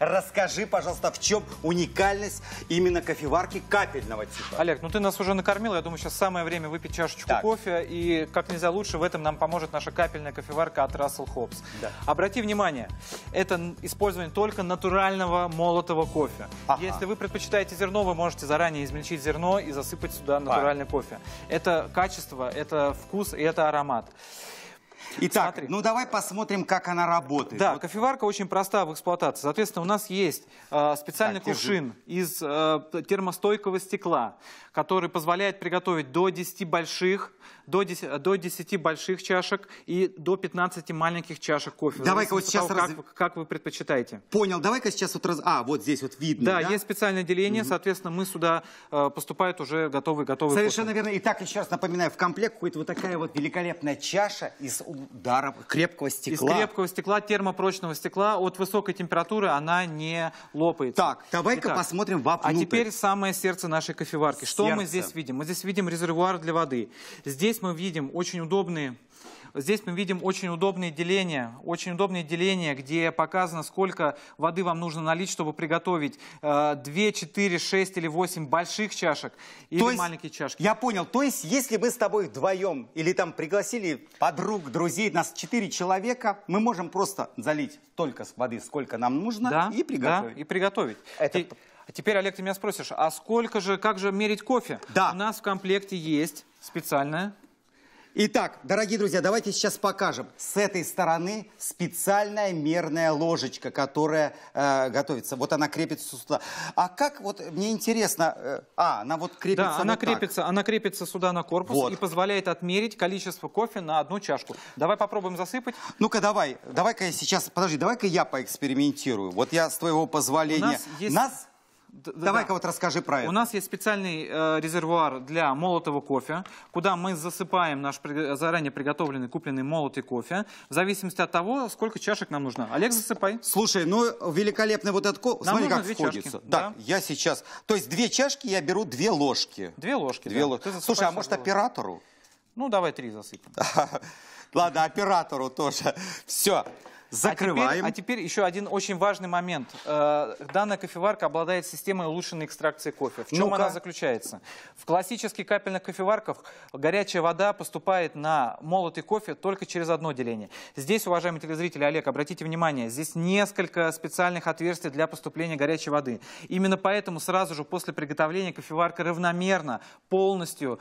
Расскажи, пожалуйста, в чем уникальность именно кофеварки капельного типа? Олег, ну ты нас уже накормил, я думаю, сейчас самое время выпить чашечку так. кофе, и как нельзя лучше в этом нам поможет наша капельная кофеварка от Russell Hobbs. Да. Обрати внимание, это использование только натурального молотого кофе. Ага. Если вы предпочитаете зерно, вы можете заранее измельчить зерно и засыпать сюда натуральный а. кофе. Это качество, это вкус и это аромат. Итак, Смотри. ну давай посмотрим, как она работает. Да, вот. кофеварка очень проста в эксплуатации. Соответственно, у нас есть э, специальный так, кувшин держи. из э, термостойкого стекла, который позволяет приготовить до 10 больших до 10, до 10 больших чашек и до 15 маленьких чашек кофе. Давай-ка вот сейчас... Того, раз... как, как вы предпочитаете. Понял, давай-ка сейчас вот раз... А, вот здесь вот видно, да? да? есть специальное деление, угу. соответственно, мы сюда э, поступает уже готовый, готовый Совершенно кофе. верно. И так, еще раз напоминаю, в комплект ходит вот такая вот великолепная чаша из удара крепкого стекла. Из крепкого стекла, термопрочного стекла. От высокой температуры она не лопается. Так, давай-ка посмотрим а вовнутрь. А теперь самое сердце нашей кофеварки. Что мы здесь видим? Мы здесь видим резервуар для воды. Здесь здесь мы видим очень удобные Здесь мы видим очень удобные деления, очень удобные деления, где показано, сколько воды вам нужно налить, чтобы приготовить 2, 4, 6 или 8 больших чашек или есть, маленькие чашки. Я понял. То есть, если мы с тобой вдвоем или там пригласили подруг, друзей, нас 4 человека, мы можем просто залить столько воды, сколько нам нужно, да, и приготовить. Да, и приготовить. Это... А теперь, Олег, ты меня спросишь, а сколько же, как же мерить кофе? Да. У нас в комплекте есть специальная Итак, дорогие друзья, давайте сейчас покажем. С этой стороны специальная мерная ложечка, которая э, готовится. Вот она крепится сюда. А как, вот мне интересно, э, а, она вот крепится Да, она, так. крепится, она крепится сюда на корпус вот. и позволяет отмерить количество кофе на одну чашку. Давай попробуем засыпать. Ну-ка давай, давай-ка я сейчас, подожди, давай-ка я поэкспериментирую. Вот я с твоего позволения. У нас есть... Нас Давай-ка да. вот расскажи про это. У нас есть специальный э, резервуар для молотого кофе, куда мы засыпаем наш при... заранее приготовленный, купленный молотый кофе, в зависимости от того, сколько чашек нам нужно. Олег, засыпай. Слушай, ну великолепный вот этот кофе. Смотри, как две входится. Да, да, я сейчас... То есть две чашки я беру две ложки. Две ложки, две да. лож... Слушай, а может оператору? Ну, давай три засыпем. Ладно, оператору тоже. Все. Закрываем. А теперь, а теперь еще один очень важный момент. Э, данная кофеварка обладает системой улучшенной экстракции кофе. В чем ну она заключается? В классических капельных кофеварках горячая вода поступает на молотый кофе только через одно деление. Здесь, уважаемые телезрители, Олег, обратите внимание, здесь несколько специальных отверстий для поступления горячей воды. Именно поэтому сразу же после приготовления кофеварка равномерно, полностью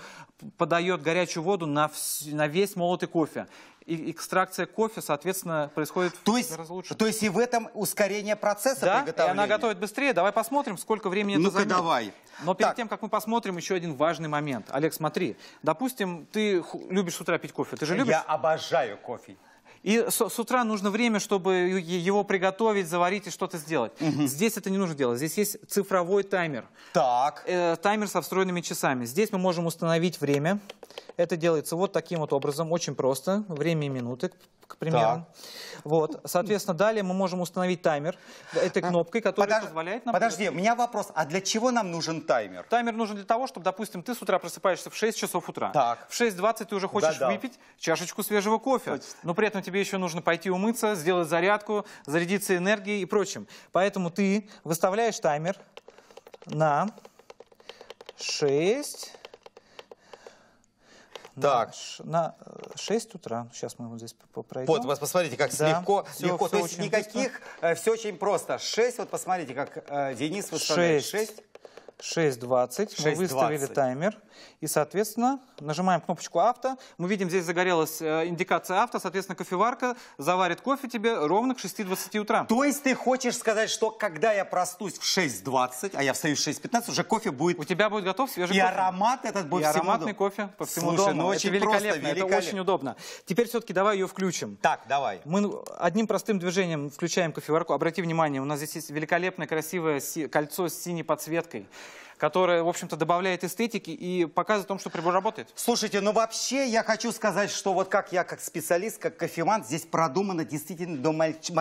подает горячую воду на, на весь молотый кофе экстракция кофе, соответственно, происходит то есть, гораздо лучше. То есть и в этом ускорение процесса да, приготовления? Да, и она готовит быстрее. Давай посмотрим, сколько времени ну это Ну-ка давай. Но перед так. тем, как мы посмотрим, еще один важный момент. Олег, смотри. Допустим, ты любишь с утра пить кофе. Ты же любишь? Я обожаю кофе. И с, с утра нужно время, чтобы его приготовить, заварить и что-то сделать. Угу. Здесь это не нужно делать. Здесь есть цифровой таймер. Так. Э, таймер со встроенными часами. Здесь мы можем установить время. Это делается вот таким вот образом, очень просто. Время и минуты к примеру. Так. Вот, соответственно, далее мы можем установить таймер этой а, кнопкой, которая Подож... позволяет нам... Подожди, у меня вопрос, а для чего нам нужен таймер? Таймер нужен для того, чтобы, допустим, ты с утра просыпаешься в 6 часов утра. Так. В 6.20 ты уже хочешь да -да. выпить чашечку свежего кофе, Хочется. но при этом тебе еще нужно пойти умыться, сделать зарядку, зарядиться энергией и прочим. Поэтому ты выставляешь таймер на 6 так. На 6 э, утра. Сейчас мы вот здесь пройдем. Вот, посмотрите, как да. легко. Все, легко. Все То есть никаких, быстро. Э, все очень просто. 6, вот посмотрите, как э, Денис выставляет 6. 6. 6.20. Мы выставили таймер. И, соответственно, нажимаем кнопочку «Авто». Мы видим, здесь загорелась э, индикация «Авто». Соответственно, кофеварка заварит кофе тебе ровно к 6.20 утра. То есть ты хочешь сказать, что когда я проснусь в 6.20, а я встаю в 6.15, уже кофе будет... У тебя будет готов свежий и кофе. И аромат этот будет И всему ароматный дому. кофе по всему дому. Ну, это великолепно, великолепно, это очень удобно. Теперь все-таки давай ее включим. Так, давай. Мы одним простым движением включаем кофеварку. Обрати внимание, у нас здесь есть великолепное красивое кольцо с синей подсветкой которая, в общем-то, добавляет эстетики и показывает о том, что прибор работает. Слушайте, ну вообще я хочу сказать, что вот как я, как специалист, как кофеман, здесь продумано действительно до мельчайших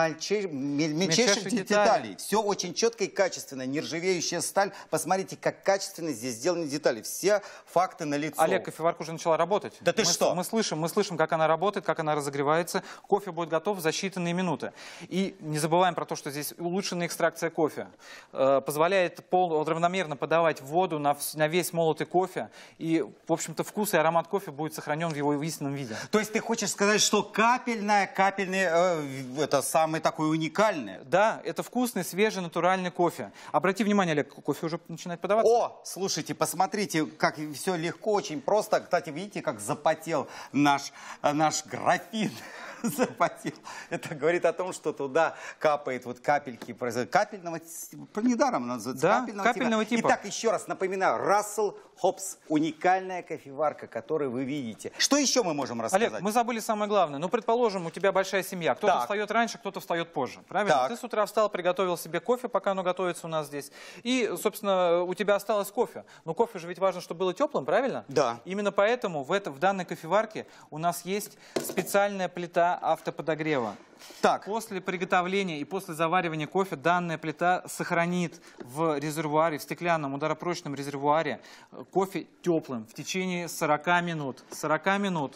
мальч... мельчайших деталей. деталей. Все очень четко и качественно. Нержавеющая сталь. Посмотрите, как качественно здесь сделаны детали. Все факты на лицо. Олег, кофеварка уже начала работать. Да ты мы, что? Мы слышим, мы слышим, как она работает, как она разогревается. Кофе будет готов за считанные минуты. И не забываем про то, что здесь улучшенная экстракция кофе э, позволяет пол, равномерно подавать наливать воду на, на весь молотый кофе, и, в общем-то, вкус и аромат кофе будет сохранен в его истинном виде. То есть ты хочешь сказать, что капельная, капельный, э, это самый такой уникальный? Да, это вкусный, свежий, натуральный кофе. Обрати внимание, Олег, кофе уже начинает подаваться. О, слушайте, посмотрите, как все легко, очень просто. Кстати, видите, как запотел наш, э, наш графин. запотел. Это говорит о том, что туда капает вот капельки капельного типа. Недаром называется да, капельного, типа. капельного типа. типа. Итак, еще раз напоминаю, Рассел Хопс. Уникальная кофеварка, которую вы видите. Что еще мы можем рассказать? Олег, мы забыли самое главное. Ну, предположим, у тебя большая семья. Кто-то встает раньше, кто-то встает позже. Правильно? Так. Ты с утра встал, приготовил себе кофе, пока оно готовится у нас здесь. И, собственно, у тебя осталось кофе. Но кофе же ведь важно, чтобы было теплым, правильно? Да. Именно поэтому в, это, в данной кофеварке у нас есть специальная плита автоподогрева. Так. После приготовления и после заваривания кофе данная плита сохранит в резервуаре, в стеклянном ударопрочном резервуаре э, кофе теплым в течение 40 минут. 40 минут.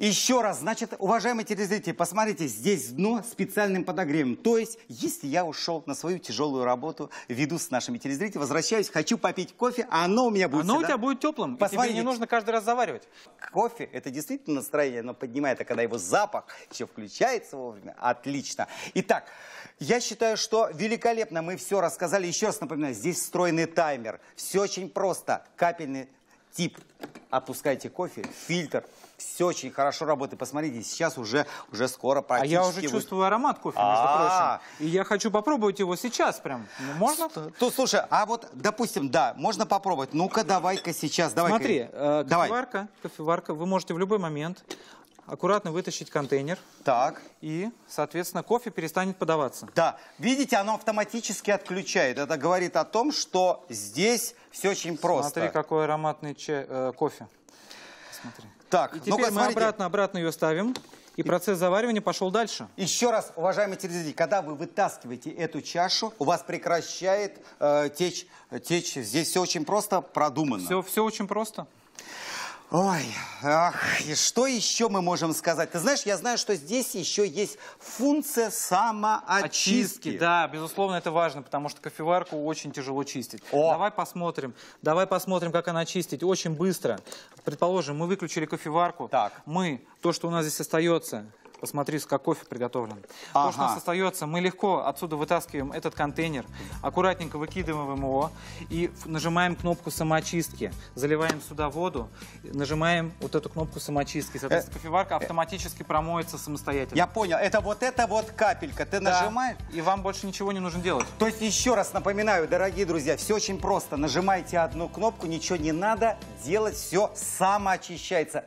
Еще раз, значит, уважаемые телезрители, посмотрите, здесь дно специальным подогревом. То есть, если я ушел на свою тяжелую работу, веду с нашими телезрителями, возвращаюсь, хочу попить кофе, а оно у меня будет Оно всегда... у тебя будет теплым, посмотрите. И тебе не нужно каждый раз заваривать. Кофе, это действительно настроение, оно поднимает, а когда его запах еще включается вовремя, отлично. Итак, я считаю, что великолепно мы все рассказали. Еще раз напоминаю, здесь встроенный таймер. Все очень просто. Капельный тип опускайте кофе, фильтр, все очень хорошо работает. Посмотрите, сейчас уже, уже скоро практически... А я уже вы... чувствую аромат кофе, между а -а -а. прочим. И я хочу попробовать его сейчас прям. Ну, можно? То, слушай, а вот, допустим, да, можно попробовать. Ну-ка, давай-ка сейчас, давай -ка. Смотри, э, давай. кофеварка, кофеварка, вы можете в любой момент аккуратно вытащить контейнер. Так. И, соответственно, кофе перестанет подаваться. Да. Видите, оно автоматически отключает. Это говорит о том, что здесь все очень просто. Смотри, какой ароматный чай, э, кофе. Смотри. Так, и теперь ну мы обратно, обратно ее ставим. И процесс заваривания пошел дальше. Еще раз, уважаемые телезрители, когда вы вытаскиваете эту чашу, у вас прекращает э, течь, э, течь. Здесь все очень просто продумано. Все, все очень просто. Ой, ах, и что еще мы можем сказать? Ты знаешь, я знаю, что здесь еще есть функция самоочистки. Очистки, да, безусловно, это важно, потому что кофеварку очень тяжело чистить. О. Давай посмотрим, давай посмотрим, как она чистить, очень быстро. Предположим, мы выключили кофеварку, так. мы, то, что у нас здесь остается, посмотри, с кофе приготовлен. Ага. То, что у нас остается, мы легко отсюда вытаскиваем этот контейнер, аккуратненько выкидываем его и нажимаем кнопку самоочистки. Заливаем сюда воду, нажимаем вот эту кнопку самоочистки. Соответственно, э, кофеварка э. автоматически промоется самостоятельно. Я понял, это вот эта вот капелька. Ты да. нажимаешь... И вам больше ничего не нужно делать. То есть еще раз напоминаю, дорогие друзья, все очень просто. Нажимайте одну кнопку, ничего не надо делать, все самоочищается.